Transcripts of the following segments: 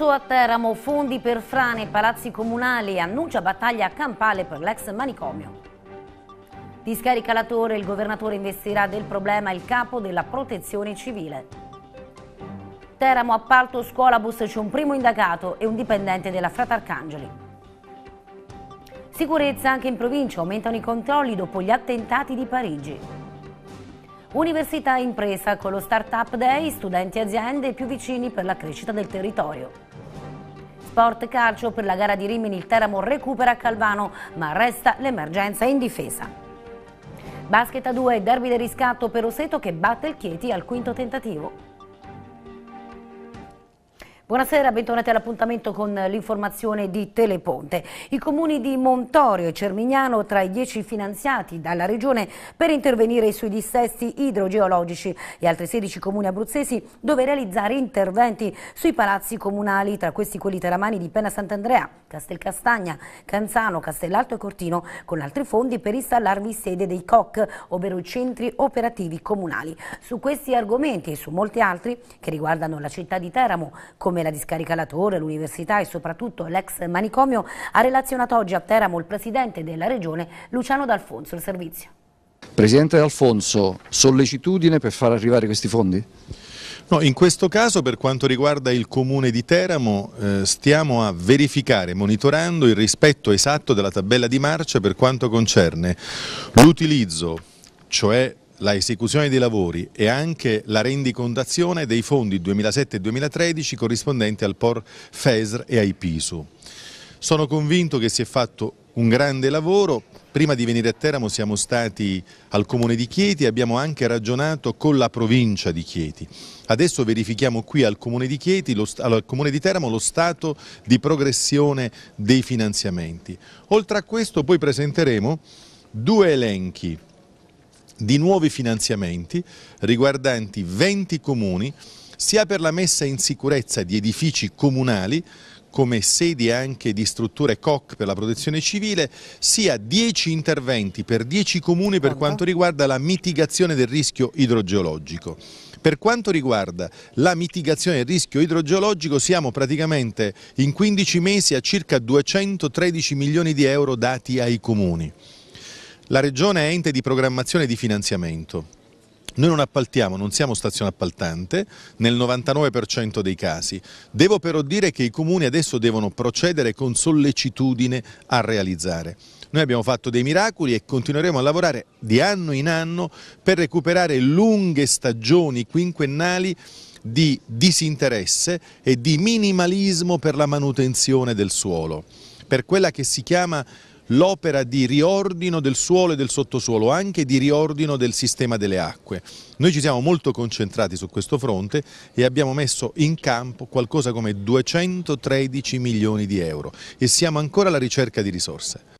Abruzzo a Teramo, fondi per frane, e palazzi comunali, annuncia battaglia campale per l'ex manicomio. Discarica la torre, il governatore investirà del problema il capo della protezione civile. Teramo, appalto bus c'è un primo indagato e un dipendente della Frat Arcangeli. Sicurezza anche in provincia, aumentano i controlli dopo gli attentati di Parigi. Università e impresa con lo Startup Day, studenti e aziende più vicini per la crescita del territorio. Sport Calcio per la gara di Rimini il Teramo recupera Calvano ma resta l'emergenza in difesa. Basket a 2 derby del riscatto per Oseto che batte il Chieti al quinto tentativo. Buonasera, bentornati all'appuntamento con l'informazione di Teleponte. I comuni di Montorio e Cermignano tra i dieci finanziati dalla Regione per intervenire sui dissesti idrogeologici e altri 16 comuni abruzzesi dove realizzare interventi sui palazzi comunali, tra questi quelli teramani di Pena Sant'Andrea, Castelcastagna, Canzano, Castellalto e Cortino, con altri fondi per installarvi sede dei COC, ovvero i centri operativi comunali. Su questi argomenti e su molti altri che riguardano la città di Teramo, come come la discarica La Torre, l'università e soprattutto l'ex manicomio, ha relazionato oggi a Teramo il presidente della regione Luciano D'Alfonso. Il servizio. Presidente D'Alfonso, sollecitudine per far arrivare questi fondi? No, in questo caso per quanto riguarda il comune di Teramo eh, stiamo a verificare, monitorando il rispetto esatto della tabella di marcia per quanto concerne l'utilizzo, cioè la esecuzione dei lavori e anche la rendicontazione dei fondi 2007-2013 corrispondenti al POR FESR e ai PISU. Sono convinto che si è fatto un grande lavoro, prima di venire a Teramo siamo stati al comune di Chieti e abbiamo anche ragionato con la provincia di Chieti. Adesso verifichiamo qui al comune di, Chieti, lo, al comune di Teramo lo stato di progressione dei finanziamenti. Oltre a questo poi presenteremo due elenchi di nuovi finanziamenti riguardanti 20 comuni sia per la messa in sicurezza di edifici comunali come sedi anche di strutture COC per la protezione civile, sia 10 interventi per 10 comuni per quanto riguarda la mitigazione del rischio idrogeologico. Per quanto riguarda la mitigazione del rischio idrogeologico siamo praticamente in 15 mesi a circa 213 milioni di euro dati ai comuni. La Regione è ente di programmazione e di finanziamento. Noi non appaltiamo, non siamo stazione appaltante nel 99% dei casi. Devo però dire che i comuni adesso devono procedere con sollecitudine a realizzare. Noi abbiamo fatto dei miracoli e continueremo a lavorare di anno in anno per recuperare lunghe stagioni quinquennali di disinteresse e di minimalismo per la manutenzione del suolo per quella che si chiama l'opera di riordino del suolo e del sottosuolo, anche di riordino del sistema delle acque. Noi ci siamo molto concentrati su questo fronte e abbiamo messo in campo qualcosa come 213 milioni di euro e siamo ancora alla ricerca di risorse.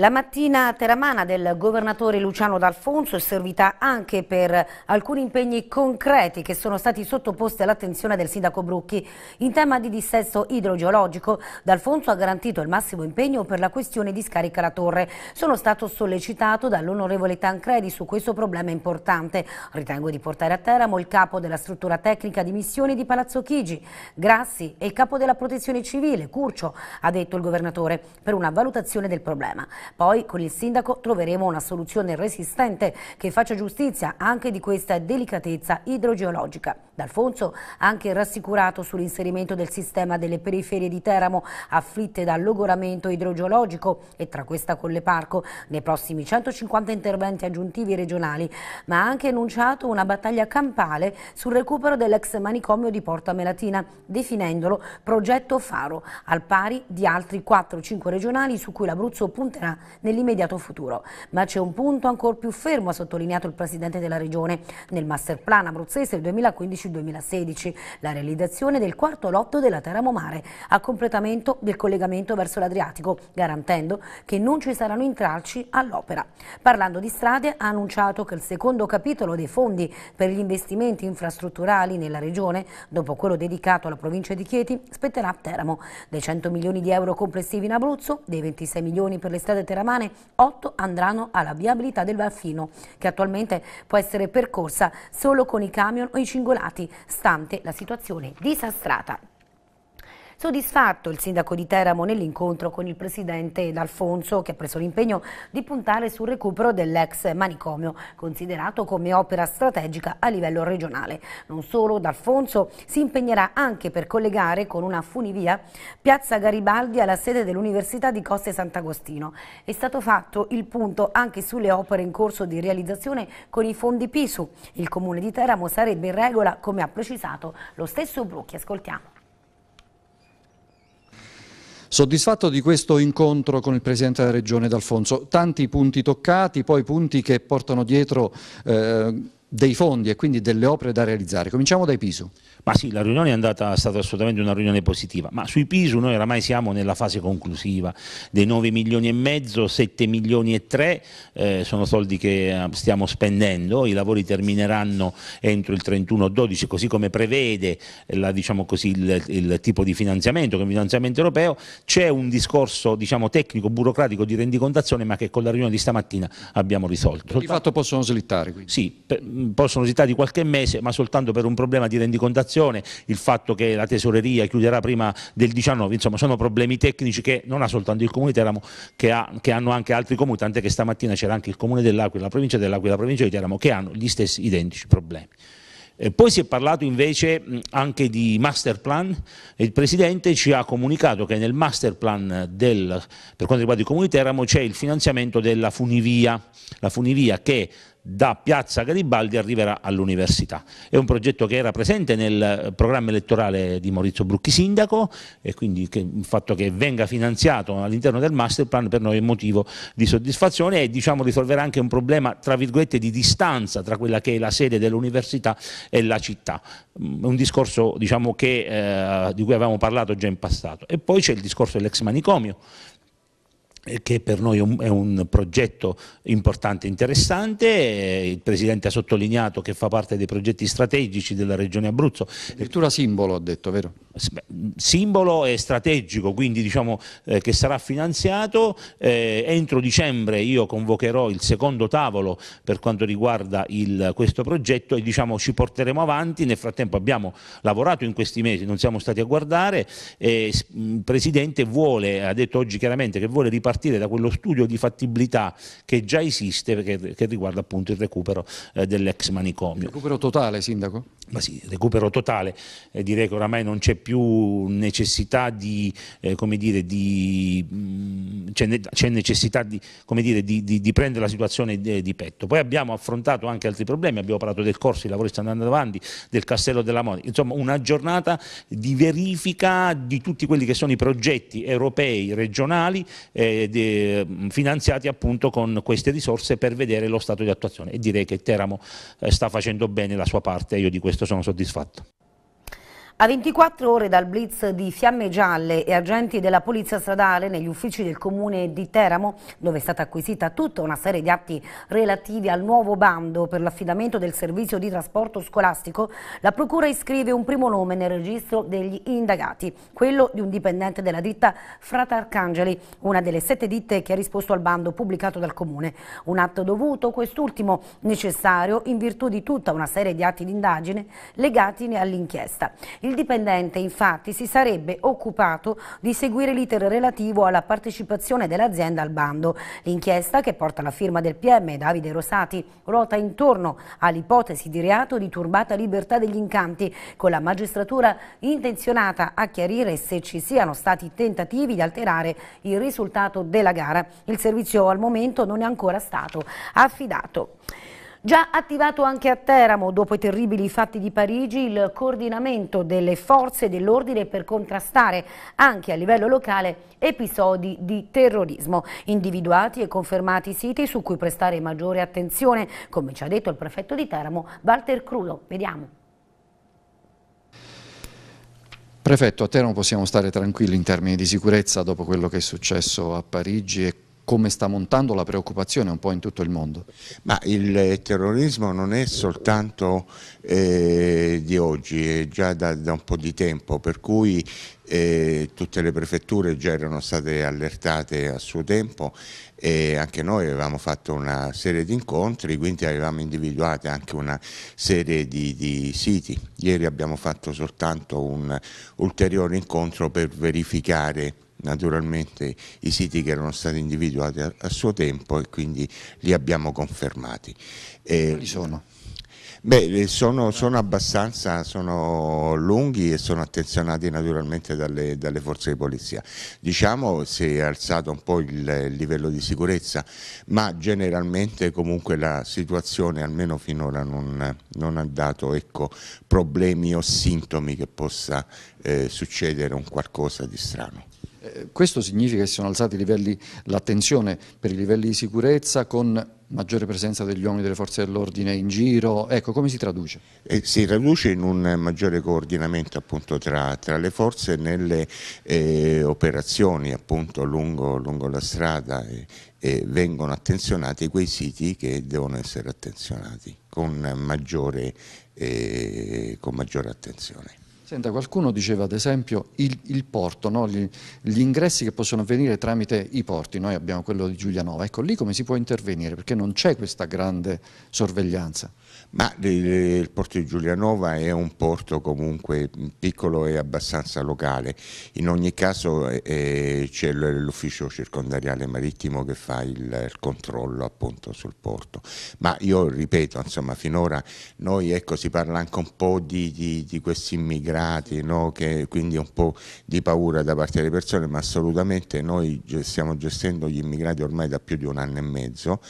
La mattina teramana del governatore Luciano D'Alfonso è servita anche per alcuni impegni concreti che sono stati sottoposti all'attenzione del sindaco Brucchi. In tema di dissesto idrogeologico, D'Alfonso ha garantito il massimo impegno per la questione di scarica la torre. Sono stato sollecitato dall'onorevole Tancredi su questo problema importante. Ritengo di portare a Teramo il capo della struttura tecnica di missioni di Palazzo Chigi, Grassi e il capo della protezione civile, Curcio, ha detto il governatore, per una valutazione del problema. Poi con il sindaco troveremo una soluzione resistente che faccia giustizia anche di questa delicatezza idrogeologica. D'Alfonso ha anche rassicurato sull'inserimento del sistema delle periferie di Teramo afflitte dal logoramento idrogeologico e tra questa con le Parco nei prossimi 150 interventi aggiuntivi regionali, ma ha anche annunciato una battaglia campale sul recupero dell'ex manicomio di Porta Melatina, definendolo progetto faro, al pari di altri 4-5 regionali su cui l'Abruzzo punterà nell'immediato futuro. Ma c'è un punto ancora più fermo, ha sottolineato il Presidente della Regione. Nel Master Plan abruzzese 2015 2016 la realizzazione del quarto lotto della Teramo Mare, a completamento del collegamento verso l'Adriatico, garantendo che non ci saranno intralci all'opera. Parlando di strade, ha annunciato che il secondo capitolo dei fondi per gli investimenti infrastrutturali nella regione, dopo quello dedicato alla provincia di Chieti, spetterà a Teramo. Dei 100 milioni di euro complessivi in Abruzzo, dei 26 milioni per le strade teramane, 8 andranno alla viabilità del Valfino, che attualmente può essere percorsa solo con i camion o i cingolati stante la situazione disastrata Soddisfatto il sindaco di Teramo nell'incontro con il presidente D'Alfonso che ha preso l'impegno di puntare sul recupero dell'ex manicomio, considerato come opera strategica a livello regionale. Non solo, D'Alfonso si impegnerà anche per collegare con una funivia Piazza Garibaldi alla sede dell'Università di Coste Sant'Agostino. È stato fatto il punto anche sulle opere in corso di realizzazione con i fondi PISU. Il comune di Teramo sarebbe in regola, come ha precisato lo stesso Brucchi. Ascoltiamo. Soddisfatto di questo incontro con il Presidente della Regione D'Alfonso, tanti punti toccati, poi punti che portano dietro... Eh, dei fondi e quindi delle opere da realizzare. Cominciamo dai Pisu. Ma sì, la riunione è, andata, è stata assolutamente una riunione positiva, ma sui Pisu noi oramai siamo nella fase conclusiva, dei 9 milioni e mezzo, 7 milioni e 3 eh, sono soldi che eh, stiamo spendendo, i lavori termineranno entro il 31-12 così come prevede eh, la, diciamo così, il, il, tipo di finanziamento, che è un finanziamento europeo, c'è un discorso diciamo, tecnico, burocratico di rendicontazione ma che con la riunione di stamattina abbiamo risolto. Di fatto possono slittare? Quindi. Sì, per, Mm, possono esitare di qualche mese, ma soltanto per un problema di rendicontazione, il fatto che la tesoreria chiuderà prima del 19, insomma sono problemi tecnici che non ha soltanto il Comune di Teramo, che, ha, che hanno anche altri comuni, tant'è che stamattina c'era anche il Comune dell'Aquila, la provincia dell'Aquila, la provincia di Teramo, che hanno gli stessi identici problemi. E poi si è parlato invece mm, anche di master plan e il Presidente ci ha comunicato che nel master plan del, per quanto riguarda il Comune di Teramo c'è il finanziamento della funivia, la funivia che da Piazza Garibaldi arriverà all'università. È un progetto che era presente nel eh, programma elettorale di Maurizio Brucchi Sindaco e quindi che, il fatto che venga finanziato all'interno del master plan per noi è motivo di soddisfazione e diciamo risolverà anche un problema tra virgolette di distanza tra quella che è la sede dell'università e la città. Mm, un discorso diciamo, che, eh, di cui avevamo parlato già in passato. E poi c'è il discorso dell'ex manicomio, che per noi è un progetto importante e interessante, eh, il Presidente ha sottolineato che fa parte dei progetti strategici della Regione Abruzzo. Addirittura simbolo ha detto, vero? Simbolo e strategico, quindi diciamo eh, che sarà finanziato. Eh, entro dicembre io convocherò il secondo tavolo per quanto riguarda il, questo progetto e diciamo ci porteremo avanti. Nel frattempo abbiamo lavorato in questi mesi, non siamo stati a guardare. Eh, il Presidente vuole, ha detto oggi chiaramente che vuole ripartire partire da quello studio di fattibilità che già esiste, che, che riguarda appunto il recupero eh, dell'ex manicomio. Recupero totale, Sindaco? Ma sì, recupero totale. Eh, direi che oramai non c'è più necessità di, eh, come dire, di, mm, c'è, ne, necessità di, come dire, di, di, di prendere la situazione di, eh, di, petto. Poi abbiamo affrontato anche altri problemi, abbiamo parlato del corso, i lavori stanno andando avanti, del castello della moda, insomma una giornata di verifica di tutti quelli che sono i progetti europei, regionali, eh, eh, finanziati appunto con queste risorse per vedere lo stato di attuazione e direi che Teramo eh, sta facendo bene la sua parte e io di questo sono soddisfatto. A 24 ore dal blitz di Fiamme Gialle e agenti della Polizia Stradale negli uffici del Comune di Teramo, dove è stata acquisita tutta una serie di atti relativi al nuovo bando per l'affidamento del servizio di trasporto scolastico, la Procura iscrive un primo nome nel registro degli indagati, quello di un dipendente della ditta Frata Arcangeli, una delle sette ditte che ha risposto al bando pubblicato dal Comune. Un atto dovuto, quest'ultimo necessario in virtù di tutta una serie di atti di indagine legati all'inchiesta. Il dipendente infatti si sarebbe occupato di seguire l'iter relativo alla partecipazione dell'azienda al bando. L'inchiesta che porta la firma del PM Davide Rosati ruota intorno all'ipotesi di reato di turbata libertà degli incanti con la magistratura intenzionata a chiarire se ci siano stati tentativi di alterare il risultato della gara. Il servizio al momento non è ancora stato affidato. Già attivato anche a Teramo, dopo i terribili fatti di Parigi, il coordinamento delle forze dell'ordine per contrastare anche a livello locale episodi di terrorismo, individuati e confermati siti su cui prestare maggiore attenzione, come ci ha detto il prefetto di Teramo, Walter Crudo. Vediamo. Prefetto, a Teramo possiamo stare tranquilli in termini di sicurezza dopo quello che è successo a Parigi e come sta montando la preoccupazione un po' in tutto il mondo. Ma il eh, terrorismo non è soltanto eh, di oggi, è già da, da, un po' di tempo, per cui eh, tutte le prefetture già erano state allertate a suo tempo e anche noi avevamo fatto una serie di incontri, quindi avevamo individuato anche una serie di, di siti. Ieri abbiamo fatto soltanto un ulteriore incontro per verificare naturalmente i siti che erano stati individuati a, a suo tempo e quindi li abbiamo confermati. Eh, Quali sono? Beh, eh, sono, sono, abbastanza sono lunghi e sono attenzionati naturalmente dalle, dalle, forze di polizia. Diciamo si è alzato un po' il, il, livello di sicurezza, ma generalmente comunque la situazione almeno finora non, non ha dato ecco, problemi o sintomi che possa eh, succedere un qualcosa di strano. Eh, questo significa che si sono alzati l'attenzione per i livelli di sicurezza con maggiore presenza degli uomini delle forze dell'ordine in giro, ecco come si traduce? Eh, si traduce in un maggiore coordinamento appunto tra, tra le forze nelle eh, operazioni appunto lungo, lungo la strada e, e, vengono attenzionati quei siti che devono essere attenzionati con maggiore, eh, con maggiore attenzione. Senta, qualcuno diceva ad esempio il, il porto, no? gli, gli, ingressi che possono avvenire tramite i porti, noi abbiamo quello di Giulianova, ecco lì come si può intervenire perché non c'è questa grande sorveglianza. Ma il porto di Giulianova è un porto comunque piccolo e abbastanza locale, in ogni caso eh, eh, c'è l'ufficio circondariale marittimo che fa il, il, controllo appunto sul porto, ma io ripeto insomma finora noi ecco si parla anche un po' di, di, di questi immigrati, no? che, quindi un po' di paura da parte delle persone, ma assolutamente noi stiamo gestendo gli immigrati ormai da più di un anno e mezzo,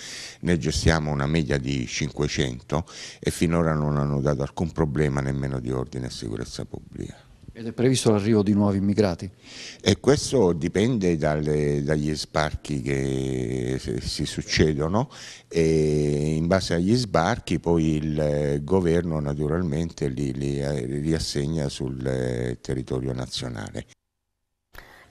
ne gestiamo una media di 500 e finora non hanno dato alcun problema nemmeno di ordine e sicurezza pubblica. Ed è previsto l'arrivo di nuovi immigrati? E questo dipende dalle, dagli sbarchi che si succedono e in base agli sbarchi poi il eh, governo naturalmente li, li, li eh, assegna sul eh, territorio nazionale.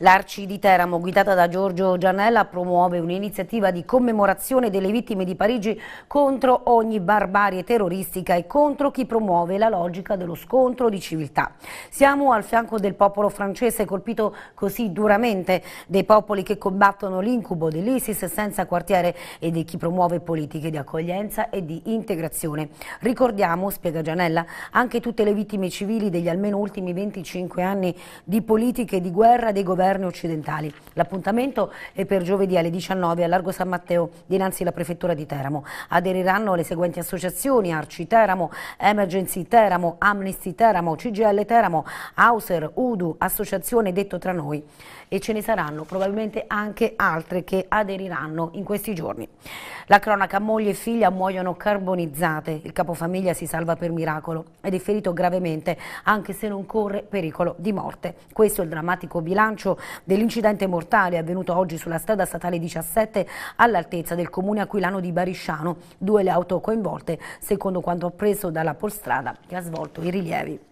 L'Arci di Teramo, guidata da Giorgio Gianella, promuove un'iniziativa di commemorazione delle vittime di Parigi contro ogni barbarie terroristica e contro chi promuove la logica dello scontro di civiltà. Siamo al fianco del popolo francese colpito così duramente, dei popoli che combattono l'incubo dell'ISIS senza quartiere e di chi promuove politiche di accoglienza e di integrazione. Ricordiamo, spiega Gianella, anche tutte le vittime civili degli almeno ultimi 25 anni di politiche di guerra dei governi governi occidentali. L'appuntamento è per giovedì alle 19 a Largo San Matteo dinanzi alla Prefettura di Teramo. Aderiranno le seguenti associazioni Arci Teramo, Emergency Teramo, Amnesty Teramo, CGL Teramo, Hauser, Udu, Associazione Detto Tra Noi e ce ne saranno probabilmente anche altre che aderiranno in questi giorni. La cronaca moglie e figlia muoiono carbonizzate, il capofamiglia si salva per miracolo ed è ferito gravemente anche se non corre pericolo di morte. Questo è il drammatico bilancio dell'incidente mortale avvenuto oggi sulla strada statale 17 all'altezza del comune aquilano di Barisciano. Due le auto coinvolte, secondo quanto appreso dalla polstrada che ha svolto i rilievi.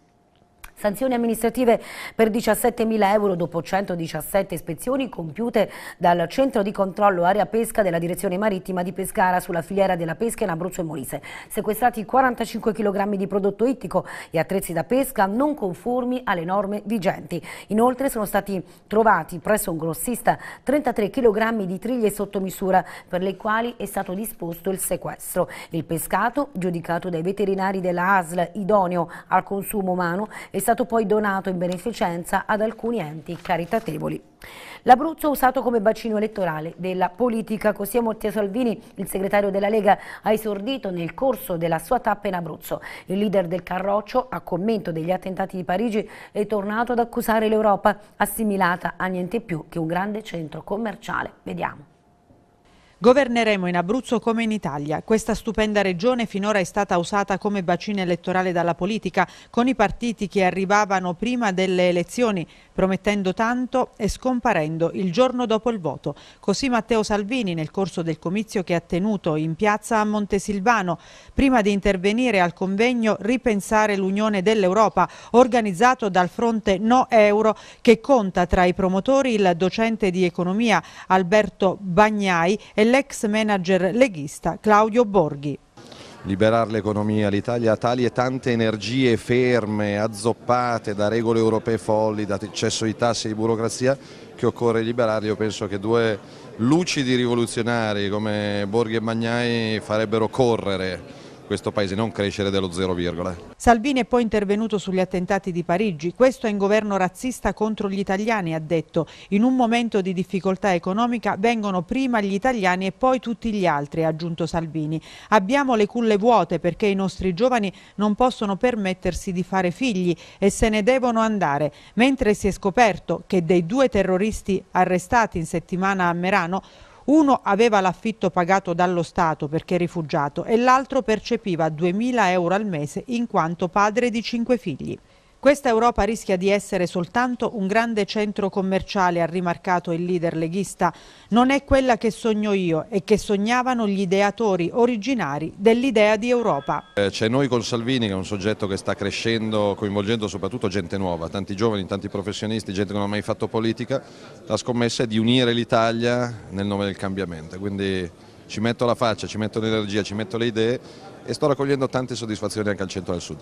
Sanzioni amministrative per 17.000 euro dopo 117 ispezioni compiute dal Centro di Controllo Area Pesca della Direzione Marittima di Pescara sulla filiera della pesca in Abruzzo e Molise. Sequestrati 45 kg di prodotto ittico e attrezzi da pesca non conformi alle norme vigenti. Inoltre sono stati trovati presso un grossista 33 kg di triglie sottomisura per le quali è stato disposto il sequestro. Il pescato, giudicato dai veterinari della ASL idoneo al consumo umano, è stato poi donato in beneficenza ad alcuni enti caritatevoli. L'Abruzzo è usato come bacino elettorale della politica, così Matteo Salvini, il segretario della Lega, ha esordito nel corso della sua tappa in Abruzzo. Il leader del Carroccio, a commento degli attentati di Parigi, è tornato ad accusare l'Europa, assimilata a niente più che un grande centro commerciale. Vediamo. Governeremo in Abruzzo come in Italia. Questa stupenda regione finora è stata usata come bacino elettorale dalla politica, con i partiti che arrivavano prima delle elezioni, promettendo tanto e scomparendo il giorno dopo il voto. Così Matteo Salvini nel corso del comizio che ha tenuto in piazza a Montesilvano, prima di intervenire al convegno Ripensare l'Unione dell'Europa, organizzato dal fronte No Euro, che conta tra i promotori il docente di economia Alberto Bagnai e l'ex manager leghista Claudio Borghi liberare l'economia, l'Italia ha tali e tante energie ferme, azzoppate da regole europee folli, da eccesso di tasse e di burocrazia che occorre liberarli. Io penso che due lucidi rivoluzionari come Borghi e Magnai farebbero correre questo Paese non crescere dello zero virgola. Salvini è poi intervenuto sugli attentati di Parigi. Questo è un governo razzista contro gli italiani, ha detto. In un momento di difficoltà economica vengono prima gli italiani e poi tutti gli altri, ha aggiunto Salvini. Abbiamo le culle vuote perché i nostri giovani non possono permettersi di fare figli e se ne devono andare. Mentre si è scoperto che dei due terroristi arrestati in settimana a Merano, uno aveva l'affitto pagato dallo Stato perché rifugiato e l'altro percepiva 2.000 euro al mese in quanto padre di cinque figli. Questa Europa rischia di essere soltanto un grande centro commerciale, ha rimarcato il leader leghista. Non è quella che sogno io e che sognavano gli ideatori originari dell'idea di Europa. Eh, c'è noi con Salvini che è un soggetto che sta crescendo, coinvolgendo soprattutto gente nuova, tanti giovani, tanti professionisti, gente che non ha mai fatto politica. La scommessa è di unire l'Italia nel nome del cambiamento. Quindi ci metto la faccia, ci metto l'energia, ci metto le idee e sto raccogliendo tante soddisfazioni anche al centro del sud.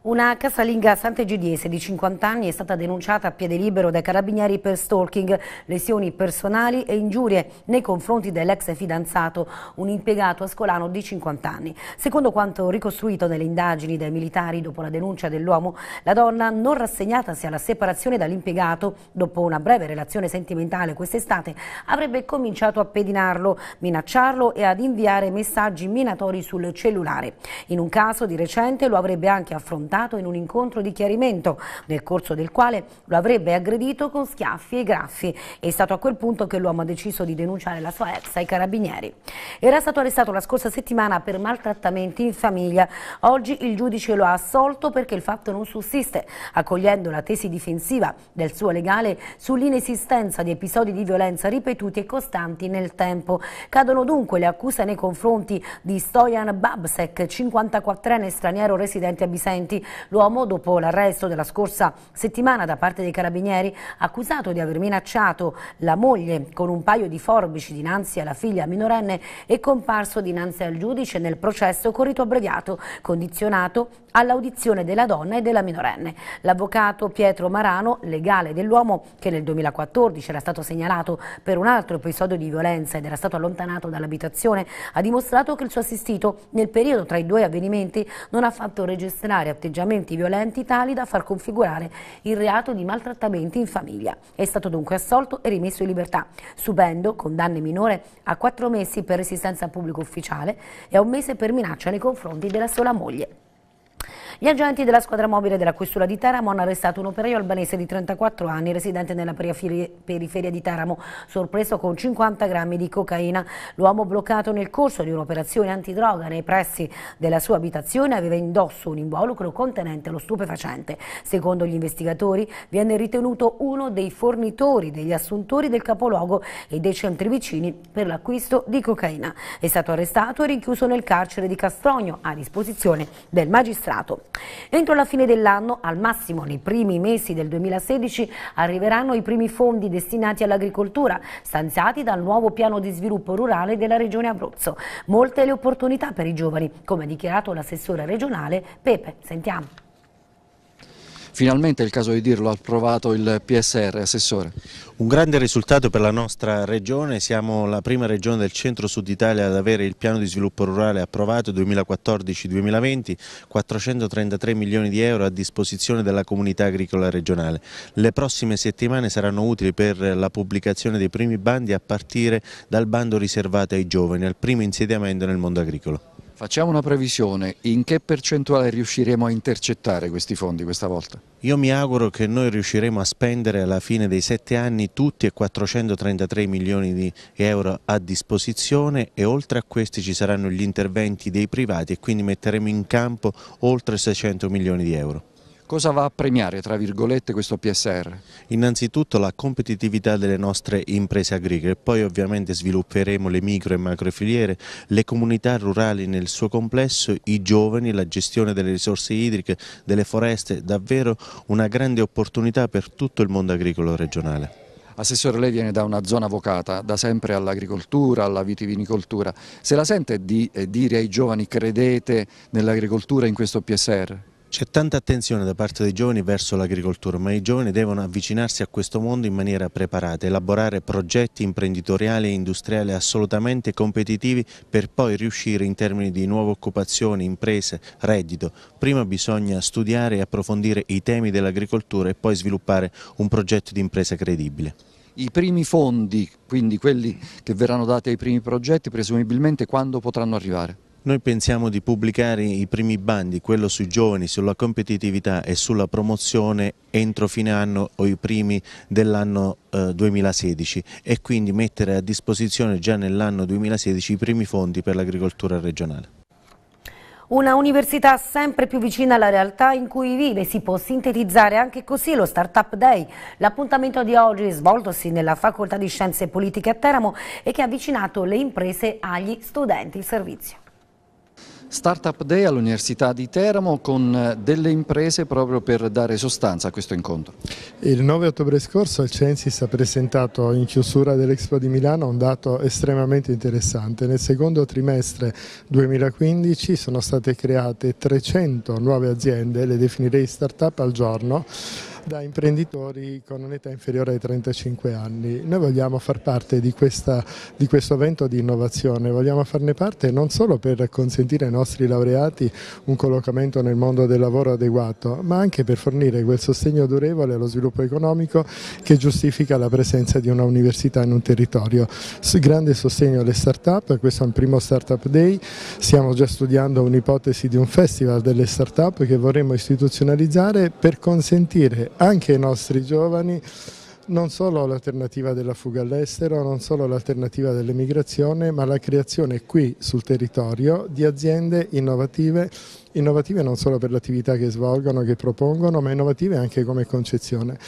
Una casalinga santegidiese di 50 anni è stata denunciata a piede libero dai carabinieri per stalking, lesioni personali e ingiurie nei confronti dell'ex fidanzato, un impiegato ascolano di 50 anni. Secondo quanto ricostruito nelle indagini dai militari dopo la denuncia dell'uomo, la donna, non rassegnatasi alla separazione dall'impiegato dopo una breve relazione sentimentale quest'estate, avrebbe cominciato a pedinarlo, minacciarlo e ad inviare messaggi minatori sul cellulare. In un caso di recente lo avrebbe anche affrontato affrontato in un incontro di chiarimento, nel corso del quale lo avrebbe aggredito con schiaffi e graffi. È stato a quel punto che l'uomo ha deciso di denunciare la sua ex ai carabinieri. Era stato arrestato la scorsa settimana per maltrattamenti in famiglia. Oggi il giudice lo ha assolto perché il fatto non sussiste, accogliendo la tesi difensiva del suo legale sull'inesistenza di episodi di violenza ripetuti e costanti nel tempo. Cadono dunque le accuse nei confronti di Stojan Babsek, 54enne straniero residente a Bisenti, L'uomo, dopo l'arresto della scorsa settimana da parte dei carabinieri, accusato di aver minacciato la moglie con un paio di forbici dinanzi alla figlia minorenne, è comparso dinanzi al giudice nel processo con rito abbreviato, condizionato all'audizione della donna e della minorenne. L'avvocato Pietro Marano, legale dell'uomo, che nel 2014 era stato segnalato per un altro episodio di violenza ed era stato allontanato dall'abitazione, ha dimostrato che il suo assistito nel periodo tra i due avvenimenti non ha fatto registrare attività atteggiamenti violenti tali da far configurare il reato di maltrattamenti in famiglia. È stato dunque assolto e rimesso in libertà, subendo condanne minore a quattro mesi per resistenza a pubblico ufficiale e a un mese per minaccia nei confronti della sola moglie. Gli agenti della squadra mobile della Questura di Teramo hanno arrestato un operaio albanese di 34 anni residente nella periferia di Teramo, sorpreso con 50 grammi di cocaina. L'uomo bloccato nel corso di un'operazione antidroga nei pressi della sua abitazione aveva indosso un involucro contenente lo stupefacente. Secondo gli investigatori viene ritenuto uno dei fornitori degli assuntori del capoluogo e dei centri vicini per l'acquisto di cocaina. È stato arrestato e rinchiuso nel carcere di Castrogno a disposizione del magistrato. Entro la fine dell'anno, al massimo nei primi mesi del 2016, arriveranno i primi fondi destinati all'agricoltura, stanziati dal nuovo piano di sviluppo rurale della Regione Abruzzo. Molte le opportunità per i giovani, come ha dichiarato l'assessore regionale Pepe. Sentiamo. Finalmente è il caso di dirlo, ha approvato il PSR, Assessore. Un grande risultato per la nostra regione, siamo la prima regione del centro-sud Italia ad avere il piano di sviluppo rurale approvato 2014-2020, 433 milioni di euro a disposizione della comunità agricola regionale. Le prossime settimane saranno utili per la pubblicazione dei primi bandi a partire dal bando riservato ai giovani, al primo insediamento nel mondo agricolo. Facciamo una previsione, in che percentuale riusciremo a intercettare questi fondi questa volta? Io mi auguro che noi riusciremo a spendere alla fine dei sette anni tutti e 433 milioni di euro a disposizione e oltre a questi ci saranno gli interventi dei privati e quindi metteremo in campo oltre 600 milioni di euro. Cosa va a premiare, tra virgolette, questo PSR? Innanzitutto la competitività delle nostre imprese agricole, poi ovviamente svilupperemo le micro e macro filiere, le comunità rurali nel suo complesso, i giovani, la gestione delle risorse idriche, delle foreste, davvero una grande opportunità per tutto il mondo agricolo regionale. Assessore, lei viene da una zona vocata, da sempre all'agricoltura, alla vitivinicoltura. Se la sente di eh, dire ai giovani credete nell'agricoltura in questo PSR? C'è tanta attenzione da parte dei giovani verso l'agricoltura, ma i giovani devono avvicinarsi a questo mondo in maniera preparata, elaborare progetti imprenditoriali e industriali assolutamente competitivi per poi riuscire in termini di nuova occupazione, imprese, reddito. Prima bisogna studiare e approfondire i temi dell'agricoltura e poi sviluppare un progetto di impresa credibile i primi fondi, quindi quelli che verranno dati ai primi progetti, presumibilmente quando potranno arrivare? Noi pensiamo di pubblicare i primi bandi, quello sui giovani, sulla competitività e sulla promozione entro fine anno o i primi dell'anno eh, 2016 e quindi mettere a disposizione già nell'anno 2016 i primi fondi per l'agricoltura regionale. Una università sempre più vicina alla realtà in cui vive, si può sintetizzare anche così lo Startup Day, l'appuntamento di oggi è svoltosi nella Facoltà di Scienze Politiche a Teramo e che ha avvicinato le imprese agli studenti. Il servizio. Startup Day all'Università di Teramo con eh, delle imprese proprio per dare sostanza a questo incontro. Il 9 ottobre scorso il Censis ha presentato in chiusura dell'Expo di Milano un dato estremamente interessante. Nel secondo trimestre 2015 sono state create 300 nuove aziende, le definirei startup al giorno, da imprenditori con un'età inferiore ai 35 anni. Noi vogliamo far parte di, questa, di questo evento di innovazione, vogliamo farne parte non solo per consentire ai nostri laureati un collocamento nel mondo del lavoro adeguato, ma anche per fornire quel sostegno durevole allo sviluppo economico che giustifica la presenza di una università in un territorio. Grande sostegno alle start-up, questo è un primo Start-up Day, stiamo già studiando un'ipotesi di un festival delle start-up che vorremmo istituzionalizzare per consentire anche ai nostri giovani non solo l'alternativa della fuga all'estero, non solo l'alternativa dell'emigrazione, ma la creazione qui sul territorio di aziende innovative, innovative non solo per l'attività che svolgono, che propongono, ma innovative anche come concezione.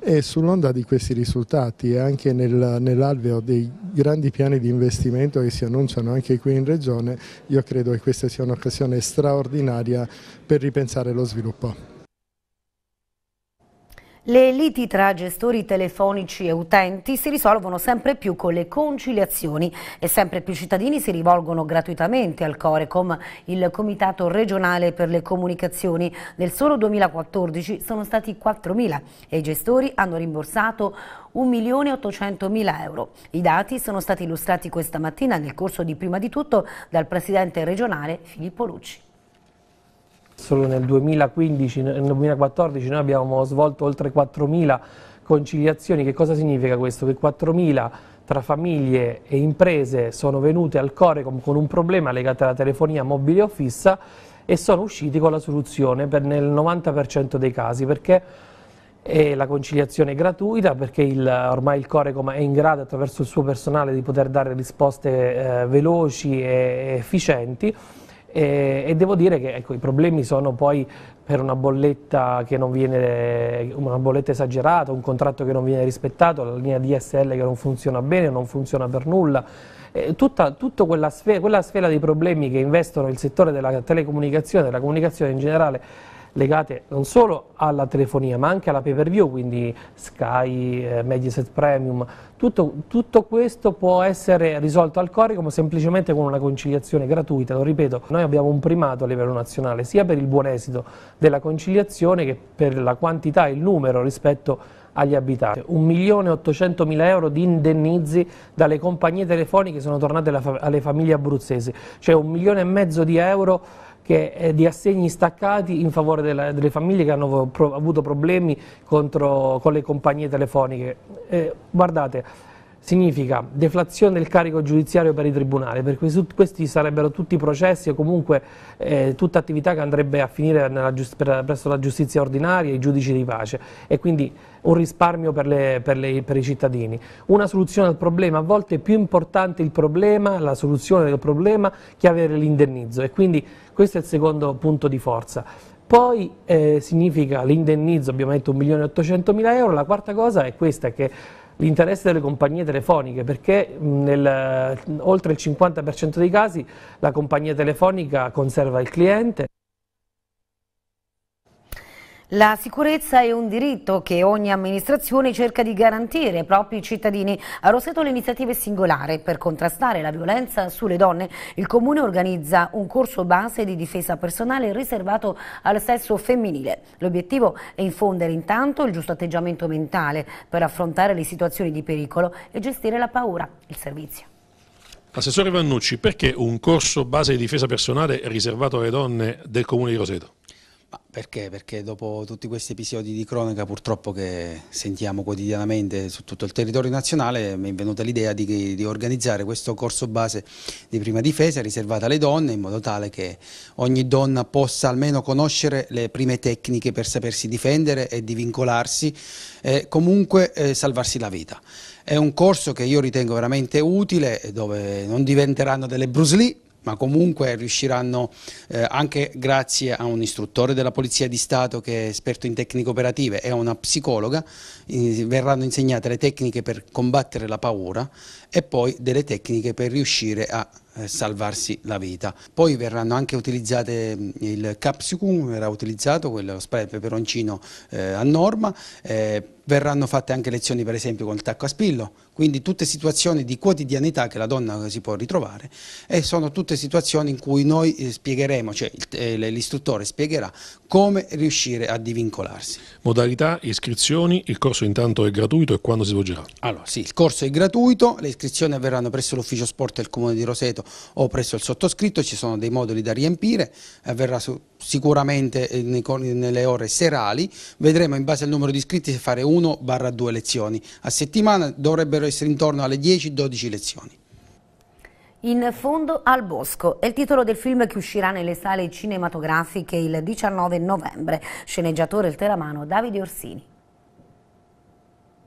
E sull'onda di questi risultati e anche nel, nell'alveo dei grandi piani di investimento che si annunciano anche qui in Regione, io credo che questa sia un'occasione straordinaria per ripensare lo sviluppo. Le liti tra gestori telefonici e utenti si risolvono sempre più con le conciliazioni e sempre più cittadini si rivolgono gratuitamente al Corecom. Il Comitato regionale per le comunicazioni nel solo 2014 sono stati 4.000 e i gestori hanno rimborsato 1.800.000 euro. I dati sono stati illustrati questa mattina nel corso di prima di tutto dal Presidente regionale Filippo Lucci. Solo nel 2015, nel 2014 noi abbiamo svolto oltre 4.000 conciliazioni. Che cosa significa questo? Che 4.000 tra famiglie e imprese sono venute al Corecom con un problema legato alla telefonia mobile o fissa e sono usciti con la soluzione per nel 90% dei casi perché la conciliazione è gratuita perché il, ormai il Corecom è in grado attraverso il suo personale di poter dare risposte eh, veloci e efficienti e, eh, e devo dire che ecco, i problemi sono poi per una bolletta, viene, una bolletta esagerata, un contratto che non viene rispettato, la linea DSL che non funziona bene, non funziona per nulla. Eh, tutta, tutta quella, sfera, quella sfera dei problemi che investono il settore della telecomunicazione, della comunicazione in generale, legate non solo alla telefonia ma anche alla pay per view, quindi Sky, eh, Mediaset Premium, tutto, tutto, questo può essere risolto al Coricom semplicemente con una conciliazione gratuita, lo ripeto, noi abbiamo un primato a livello nazionale sia per il buon esito della conciliazione che per la quantità e il numero rispetto agli abitanti. 1.800.000 euro di indennizi dalle compagnie telefoniche sono tornate alle famiglie abruzzesi, cioè un milione e mezzo di euro che, è eh, di assegni staccati in favore della, delle famiglie che hanno pro, avuto problemi contro, con le compagnie telefoniche. Eh, guardate, significa deflazione del carico giudiziario per i tribunali, perché questi sarebbero tutti processi o comunque eh, tutta attività che andrebbe a finire per, presso la giustizia ordinaria e i giudici di pace e quindi un risparmio per, le, per, le, per, i cittadini. Una soluzione al problema, a volte è più importante il problema, la soluzione del problema che avere l'indennizzo e quindi questo è il secondo punto di forza. Poi eh, significa l'indennizzo, abbiamo detto 1.800.000 euro. La quarta cosa è questa, che l'interesse delle compagnie telefoniche, perché nel, oltre il 50% dei casi la compagnia telefonica conserva il cliente. La sicurezza è un diritto che ogni amministrazione cerca di garantire ai propri cittadini. A Roseto l'iniziativa è singolare. Per contrastare la violenza sulle donne, il Comune organizza un corso base di difesa personale riservato al sesso femminile. L'obiettivo è infondere intanto il giusto atteggiamento mentale per affrontare le situazioni di pericolo e gestire la paura. Il servizio. Assessore Vannucci, perché un corso base di difesa personale riservato alle donne del Comune di Roseto? Perché? Perché dopo tutti questi episodi di cronaca purtroppo che sentiamo quotidianamente su tutto il territorio nazionale mi è venuta l'idea di, di, organizzare questo corso base di prima difesa riservato alle donne in modo tale che ogni donna possa almeno conoscere le prime tecniche per sapersi difendere e di vincolarsi e comunque eh, salvarsi la vita. È un corso che io ritengo veramente utile dove non diventeranno delle Bruce Lee ma comunque riusciranno eh, anche grazie a un istruttore della Polizia di Stato che è esperto in tecniche operative e a una psicologa, in, verranno insegnate le tecniche per combattere la paura e poi delle tecniche per riuscire a eh, salvarsi la vita. Poi verranno anche utilizzate mm, il capsicum, verrà utilizzato quello spray peperoncino eh, a norma, eh, verranno fatte anche lezioni per esempio con il tacco a spillo, quindi tutte situazioni di quotidianità che la donna si può ritrovare e sono tutte situazioni in cui noi spiegheremo, cioè l'istruttore spiegherà come riuscire a divincolarsi. Modalità, iscrizioni, il corso intanto è gratuito e quando si svolgerà? Allora sì, il corso è gratuito, le iscrizioni avverranno presso l'ufficio sport del comune di Roseto o presso il sottoscritto, ci sono dei moduli da riempire, eh, verrà su, sicuramente eh, nelle ore serali, vedremo in base al numero di iscritti se fare 1-2 lezioni a settimana, dovrebbero essere intorno alle 10-12 lezioni. In fondo al bosco è il titolo del film che uscirà nelle sale cinematografiche il 19 novembre. Sceneggiatore il teramano Davide Orsini.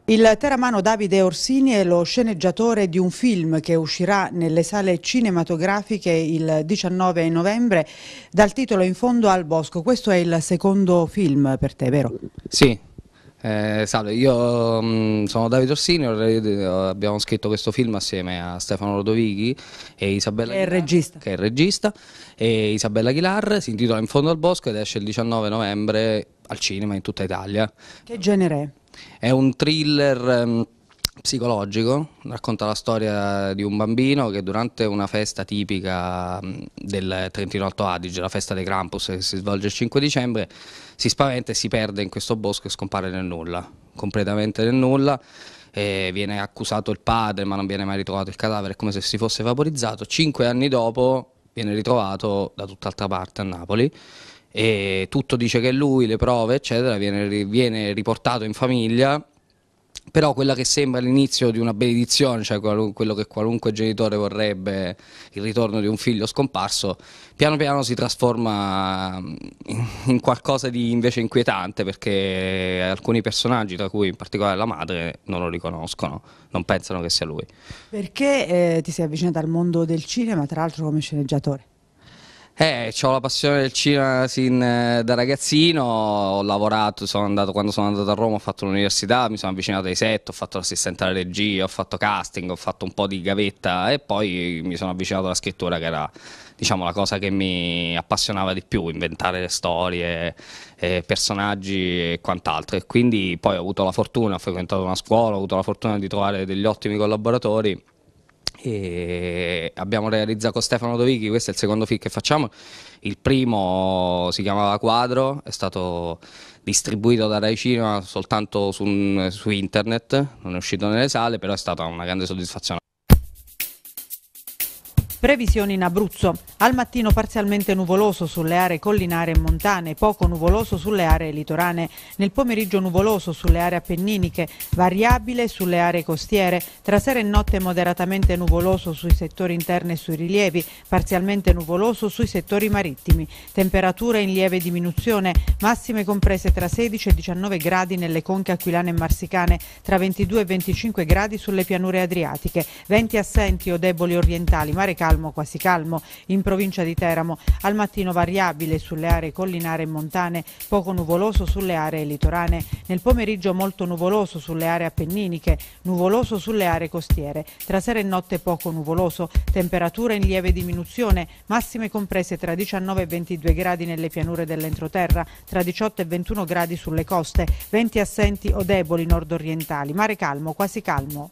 Il teramano Davide Orsini è lo sceneggiatore di un film che uscirà nelle sale cinematografiche il 19 novembre dal titolo In fondo al bosco. Questo è il secondo film per te, vero? Sì. Eh, salve, io mh, mm, sono Davide Orsini, abbiamo scritto questo film assieme a Stefano Rodovighi e Isabella che è, Aguilar, regista. Che è il regista e Isabella Aguilar, si intitola In fondo al bosco ed esce il 19 novembre al cinema in tutta Italia. Che genere è? È un thriller um, psicologico, racconta la storia di un bambino che durante una festa tipica mm, del Trentino Alto Adige, la festa dei Krampus che si svolge il 5 dicembre, si spaventa e si perde in questo bosco e scompare nel nulla, completamente nel nulla. viene accusato il padre ma non viene mai ritrovato il cadavere, è come se si fosse vaporizzato. Cinque anni dopo viene ritrovato da tutt'altra parte a Napoli e tutto dice che è lui, le prove eccetera, viene, viene riportato in famiglia però quella che sembra l'inizio di una benedizione, cioè quello che qualunque genitore vorrebbe, il ritorno di un figlio scomparso, piano piano si trasforma mm, in qualcosa di invece inquietante perché alcuni personaggi, tra cui in particolare la madre, non lo riconoscono, non pensano che sia lui. Perché eh, ti sei avvicinata al mondo del cinema, tra l'altro come sceneggiatore? Eh, ho la passione del cinema sin eh, da ragazzino, ho lavorato, sono andato, quando sono andato a Roma ho fatto l'università, mi sono avvicinato ai set, ho fatto l'assistente alla regia, ho fatto casting, ho fatto un po' di gavetta e poi mi sono avvicinato alla scrittura che era diciamo, la cosa che mi appassionava di più, inventare le storie, eh, personaggi e quant'altro. E quindi poi ho avuto la fortuna, ho frequentato una scuola, ho avuto la fortuna di trovare degli ottimi collaboratori e abbiamo realizzato con Stefano Dovichi, questo è il secondo film che facciamo, il primo si chiamava Quadro, è stato distribuito da Rai Cinema soltanto su, su internet, non è uscito nelle sale, però è stata una grande soddisfazione. Previsioni in Abruzzo. Al mattino parzialmente nuvoloso sulle aree collinare e montane, poco nuvoloso sulle aree litorane. Nel pomeriggio nuvoloso sulle aree appenniniche, variabile sulle aree costiere. Tra sera e notte moderatamente nuvoloso sui settori interni e sui rilievi, parzialmente nuvoloso sui settori marittimi. Temperature in lieve diminuzione, massime comprese tra 16 e 19 gradi nelle conche aquilane e marsicane, tra 22 e 25 gradi sulle pianure adriatiche. Venti assenti o deboli orientali, mare caldo calmo quasi calmo in provincia di Teramo, al mattino variabile sulle aree collinare e montane, poco nuvoloso sulle aree litorane, nel pomeriggio molto nuvoloso sulle aree appenniniche, nuvoloso sulle aree costiere, tra sera e notte poco nuvoloso, temperature in lieve diminuzione, massime comprese tra 19 e 22 gradi nelle pianure dell'entroterra, tra 18 e 21 gradi sulle coste, venti assenti o deboli nordorientali, mare calmo, quasi calmo.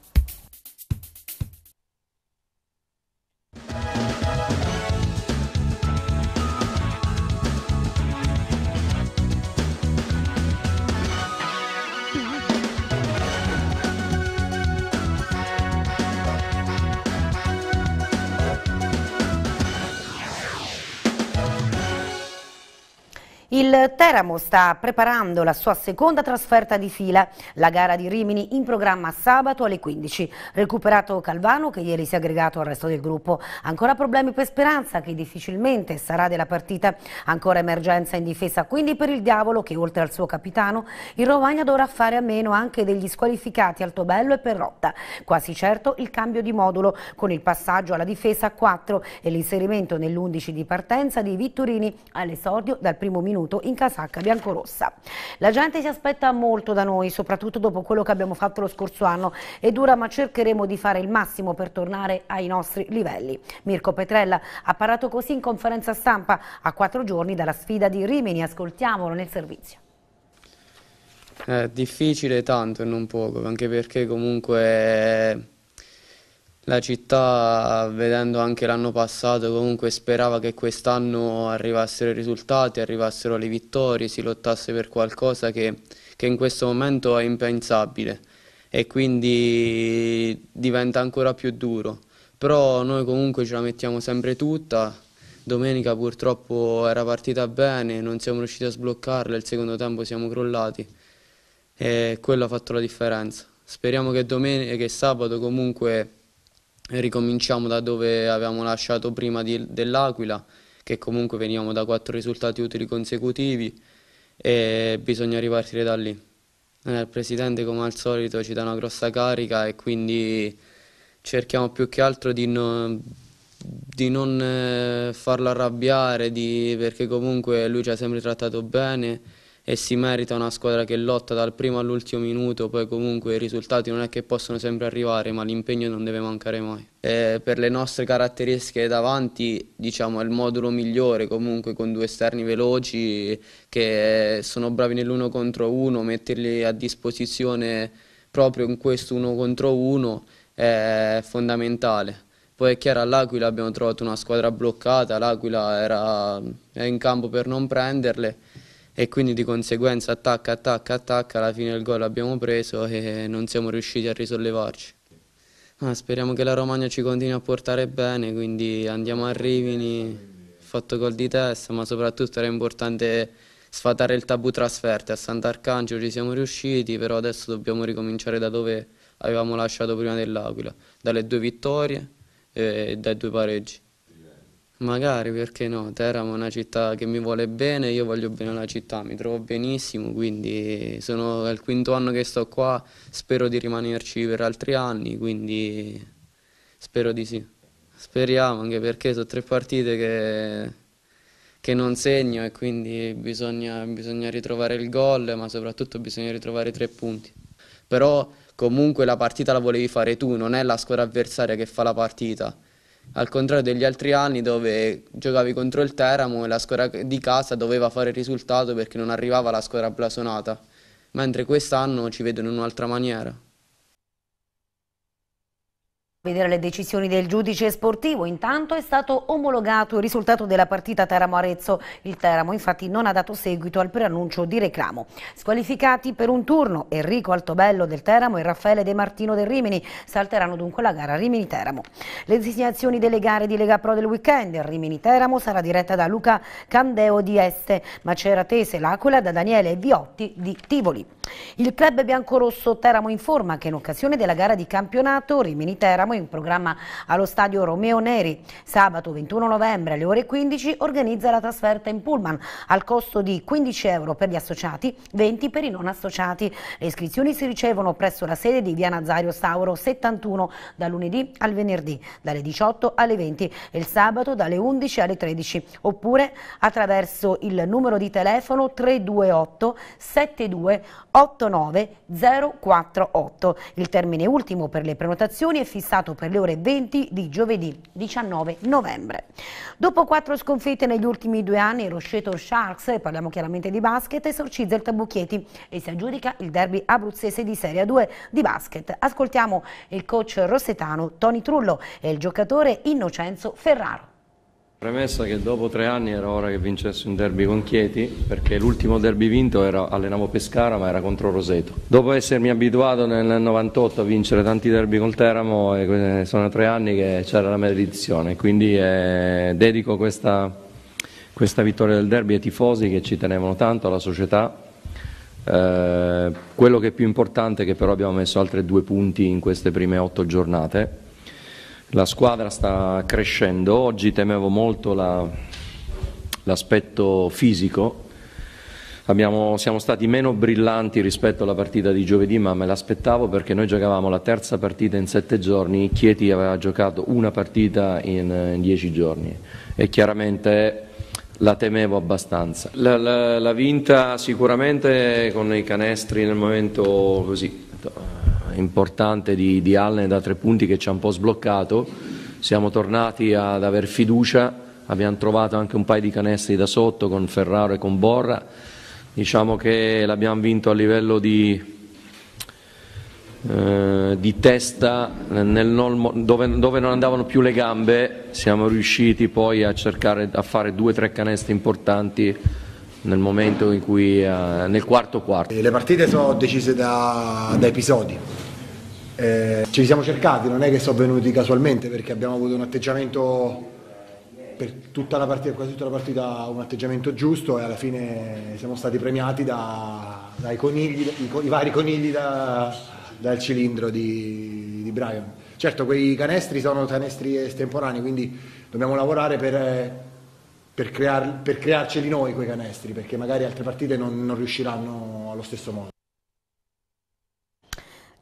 Il Teramo sta preparando la sua seconda trasferta di fila, la gara di Rimini in programma sabato alle 15. Recuperato Calvano che ieri si è aggregato al resto del gruppo. Ancora problemi per Speranza che difficilmente sarà della partita. Ancora emergenza in difesa quindi per il Diavolo che oltre al suo capitano il Romagna dovrà fare a meno anche degli squalificati Altobello e Perrotta. Quasi certo il cambio di modulo con il passaggio alla difesa a 4 e l'inserimento nell'11 di partenza di Vittorini all'esordio dal primo minuto benvenuto in casacca biancorossa. La gente si aspetta molto da noi, soprattutto dopo quello che abbiamo fatto lo scorso anno. È dura ma cercheremo di fare il massimo per tornare ai nostri livelli. Mirko Petrella ha parlato così in conferenza stampa a quattro giorni dalla sfida di Rimini. Ascoltiamolo nel servizio. È eh, difficile tanto e non poco, anche perché comunque la città, vedendo anche l'anno passato, comunque sperava che quest'anno arrivassero i risultati, arrivassero le vittorie, si lottasse per qualcosa che, che in questo momento è impensabile e quindi diventa ancora più duro. Però noi comunque ce la mettiamo sempre tutta, domenica purtroppo era partita bene, non siamo riusciti a sbloccarla, il secondo tempo siamo crollati e quello ha fatto la differenza. Speriamo che, che sabato comunque ricominciamo da dove avevamo lasciato prima di, dell'Aquila, che comunque venivamo da quattro risultati utili consecutivi e bisogna ripartire da lì. Eh, il presidente come al solito ci dà una grossa carica e quindi cerchiamo più che altro di, no, di non eh, farlo arrabbiare, di, perché comunque lui ci ha sempre trattato bene e si merita una squadra che lotta dal primo all'ultimo minuto, poi comunque i risultati non è che possono sempre arrivare, ma l'impegno non deve mancare mai. E per le nostre caratteristiche davanti, diciamo, è il modulo migliore comunque con due esterni veloci che sono bravi nell'uno contro uno, metterli a disposizione proprio in questo uno contro uno è fondamentale. Poi è chiaro all'Aquila abbiamo trovato una squadra bloccata, l'Aquila era in campo per non prenderle e quindi di conseguenza attacca, attacca, attacca, alla fine il gol l'abbiamo preso e non siamo riusciti a risollevarci. Ah, speriamo che la Romagna ci continui a portare bene, quindi andiamo a Rivini, fatto gol di testa, ma soprattutto era importante sfatare il tabù trasferte. A Sant'Arcangelo ci siamo riusciti, però adesso dobbiamo ricominciare da dove avevamo lasciato prima dell'Aquila, dalle due vittorie e dai due pareggi. Magari, perché no? Teramo è una città che mi vuole bene, io voglio bene alla città, mi trovo benissimo, quindi sono il quinto anno che sto qua, spero di rimanerci per altri anni, quindi spero di sì. Speriamo, anche perché sono tre partite che, che non segno e quindi bisogna, bisogna ritrovare il gol, ma soprattutto bisogna ritrovare tre punti. Però comunque la partita la volevi fare tu, non è la squadra avversaria che fa la partita al contrario degli altri anni dove giocavi contro il Teramo e la squadra di casa doveva fare il risultato perché non arrivava la squadra blasonata, mentre quest'anno ci vedono in un'altra maniera. Vedere le decisioni del giudice sportivo, intanto è stato omologato il risultato della partita Teramo-Arezzo. Il Teramo infatti non ha dato seguito al preannuncio di reclamo. Squalificati per un turno Enrico Altobello del Teramo e Raffaele De Martino del Rimini salteranno dunque la gara Rimini-Teramo. Le designazioni delle gare di Lega Pro del weekend, Rimini-Teramo sarà diretta da Luca Candeo di Este, Macera Tese L'Aquila da Daniele Viotti di Tivoli. Il club biancorosso Teramo informa che in occasione della gara di campionato Rimini-Teramo in programma allo stadio Romeo Neri. Sabato 21 novembre alle ore 15 organizza la trasferta in pullman al costo di 15 euro per gli associati, 20 per i non associati. Le iscrizioni si ricevono presso la sede di Via Nazario Stauro 71 da lunedì al venerdì, dalle 18 alle 20 e il sabato dalle 11 alle 13 oppure attraverso il numero di telefono 328 72 89 048. Il termine ultimo per le prenotazioni è fissato convocato per le ore 20 di giovedì 19 novembre. Dopo quattro sconfitte negli ultimi due anni, il Rocheto Sharks, parliamo chiaramente di basket, esorcizza il Tabucchieti e si aggiudica il derby abruzzese di Serie 2 di basket. Ascoltiamo il coach rossetano Toni Trullo e il giocatore Innocenzo Ferraro. Premessa che dopo tre anni era ora che vincesse un derby con Chieti, perché l'ultimo derby vinto era allenavo Pescara ma era contro Roseto. Dopo essermi abituato nel 98 a vincere tanti derby col Teramo, eh, sono tre anni che c'era la maledizione, quindi eh, dedico questa, questa, vittoria del derby ai tifosi che ci tenevano tanto, alla società. Eh, quello che è più importante è che però abbiamo messo altri due punti in queste prime otto giornate la squadra sta crescendo, oggi temevo molto la, l'aspetto fisico, Abbiamo, siamo stati meno brillanti rispetto alla partita di giovedì, ma me l'aspettavo perché noi giocavamo la terza partita in sette giorni, Chieti aveva giocato una partita in, in dieci giorni e chiaramente la temevo abbastanza. La, la, la vinta sicuramente con i canestri nel momento così importante di, di Allen da tre punti che ci ha un po' sbloccato, siamo tornati ad aver fiducia, abbiamo trovato anche un paio di canestri da sotto con Ferraro e con Borra, diciamo che l'abbiamo vinto a livello di, eh, di testa non, dove, dove, non andavano più le gambe siamo riusciti poi a cercare a fare due o tre canestri importanti nel momento in cui eh, nel quarto quarto le partite sono decise da, da episodi eh, ci siamo cercati, non è che sono venuti casualmente perché abbiamo avuto un atteggiamento per tutta la partita, quasi tutta la partita un atteggiamento giusto e alla fine siamo stati premiati da, dai conigli, i, i, vari conigli da, dal cilindro di, di Brian. Certo quei canestri sono canestri estemporanei, quindi dobbiamo lavorare per, per, crear, per crearceli noi quei canestri, perché magari altre partite non, non riusciranno allo stesso modo.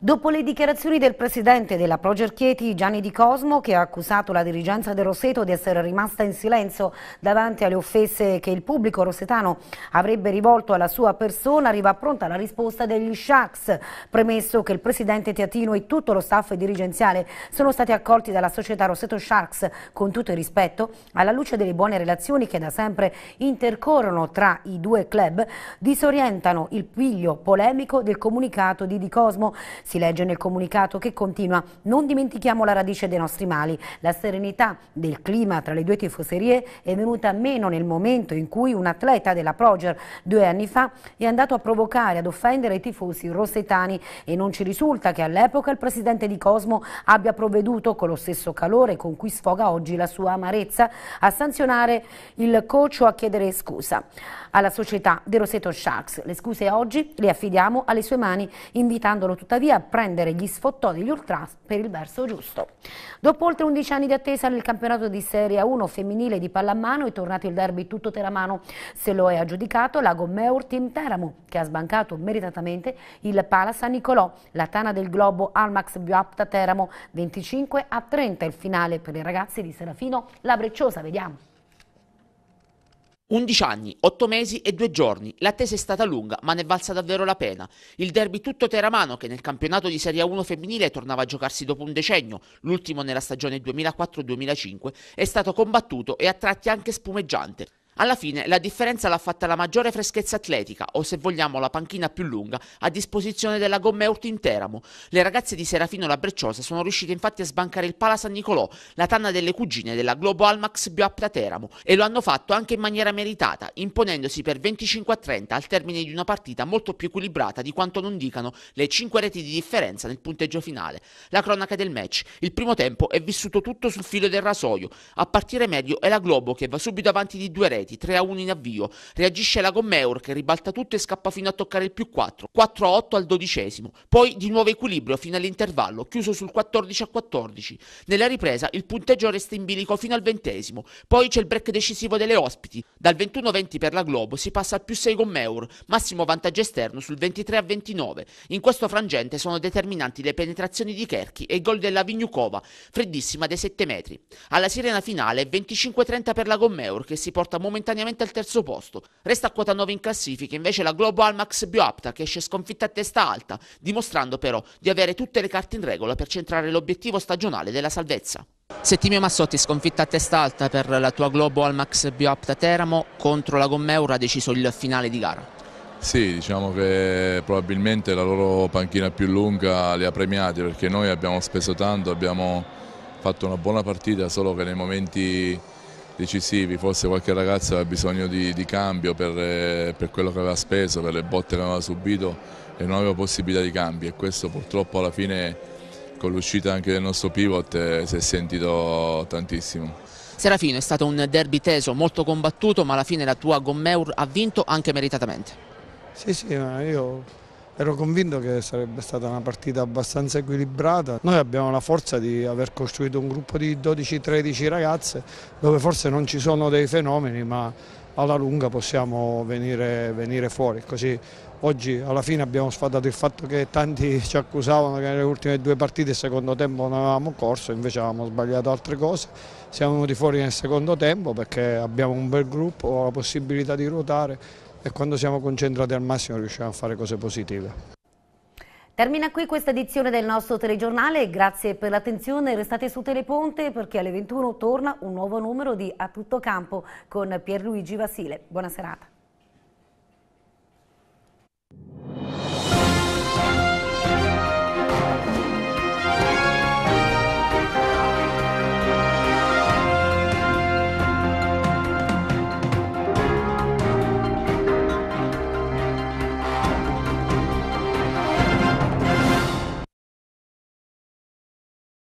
Dopo le dichiarazioni del presidente della Proger Chieti, Gianni Di Cosmo, che ha accusato la dirigenza del Roseto di essere rimasta in silenzio davanti alle offese che il pubblico rosetano avrebbe rivolto alla sua persona, arriva pronta la risposta degli Sharks, premesso che il presidente Teatino e tutto lo staff dirigenziale sono stati accolti dalla società Roseto Sharks con tutto il rispetto, alla luce delle buone relazioni che da sempre intercorrono tra i due club, disorientano il piglio polemico del comunicato di Di Cosmo. Si legge nel comunicato che continua non dimentichiamo la radice dei nostri mali. La serenità del clima tra le due tifoserie è venuta meno nel momento in cui un atleta della Proger due anni fa è andato a provocare, ad offendere i tifosi rossetani e non ci risulta che all'epoca il presidente di Cosmo abbia provveduto con lo stesso calore con cui sfoga oggi la sua amarezza a sanzionare il coach o a chiedere scusa alla società De Roseto Sharks. Le scuse oggi le affidiamo alle sue mani invitandolo tuttavia prendere gli sfottò degli ultras per il verso giusto. Dopo oltre 11 anni di attesa nel campionato di Serie 1 femminile di pallamano è tornato il derby tutto teramano. Se lo è aggiudicato la Meur Team Teramo, che ha sbancato meritatamente il Pala San Nicolò, la tana del globo Almax Bioapta Teramo, 25 a 30 il finale per i ragazzi di Serafino La Brecciosa. Vediamo. 11 anni, 8 mesi e 2 giorni. L'attesa è stata lunga, ma ne è valsa davvero la pena. Il derby tutto teramano, che nel campionato di Serie 1 femminile tornava a giocarsi dopo un decennio, l'ultimo nella stagione 2004-2005, è stato combattuto e a tratti anche spumeggiante. Alla fine la differenza l'ha fatta la maggiore freschezza atletica, o se vogliamo la panchina più lunga, a disposizione della gomma Eurt in Teramo. Le ragazze di Serafino La Brecciosa sono riuscite infatti a sbancare il Pala San Nicolò, la tanna delle cugine della Globo Almax Bioapta Teramo, e lo hanno fatto anche in maniera meritata, imponendosi per 25-30 al termine di una partita molto più equilibrata di quanto non dicano le 5 reti di differenza nel punteggio finale. La cronaca del match. Il primo tempo è vissuto tutto sul filo del rasoio. A partire meglio è la Globo che va subito avanti di due reti reti, 3 a 1 in avvio, reagisce la Gommeur che ribalta tutto e scappa fino a toccare il più 4, 4 a 8 al dodicesimo, poi di nuovo equilibrio fino all'intervallo, chiuso sul 14 a 14. Nella ripresa il punteggio resta in bilico fino al ventesimo, poi c'è il break decisivo delle ospiti, dal 21-20 per la Globo si passa al più 6 Gommeur, massimo vantaggio esterno sul 23 a 29. In questo frangente sono determinanti le penetrazioni di Kerchi e il gol della Vignukova, freddissima dei 7 metri. Alla sirena finale 25-30 per la Gommeur che si porta momentaneamente momentaneamente al terzo posto. Resta a quota 9 in classifica invece la Global Max Bioapta che esce sconfitta a testa alta, dimostrando però di avere tutte le carte in regola per centrare l'obiettivo stagionale della salvezza. Settimio Massotti sconfitta a testa alta per la tua Global Max Bioapta Teramo contro la Gommeura ha deciso il finale di gara. Sì, diciamo che probabilmente la loro panchina più lunga li ha premiati perché noi abbiamo speso tanto, abbiamo fatto una buona partita, solo che nei momenti decisivi, forse qualche ragazzo aveva bisogno di, di cambio per, eh, per, quello che aveva speso, per le botte che aveva subito e non aveva possibilità di cambio e questo purtroppo alla fine con l'uscita anche del nostro pivot eh, si è sentito tantissimo. Serafino è stato un derby teso, molto combattuto, ma alla fine la tua Gommeur ha vinto anche meritatamente. Sì, sì, io Ero convinto che sarebbe stata una partita abbastanza equilibrata. Noi abbiamo la forza di aver costruito un gruppo di 12-13 ragazze dove forse non ci sono dei fenomeni ma alla lunga possiamo venire, venire fuori. Così oggi alla fine abbiamo sfadato il fatto che tanti ci accusavano che nelle ultime due partite il secondo tempo non avevamo corso, invece avevamo sbagliato altre cose. Siamo venuti fuori nel secondo tempo perché abbiamo un bel gruppo, la possibilità di ruotare e quando siamo concentrati al massimo riusciamo a fare cose positive. Termina qui questa edizione del nostro telegiornale, grazie per l'attenzione, restate su Teleponte perché alle 21 torna un nuovo numero di A Tutto Campo con Pierluigi Vasile. Buona serata.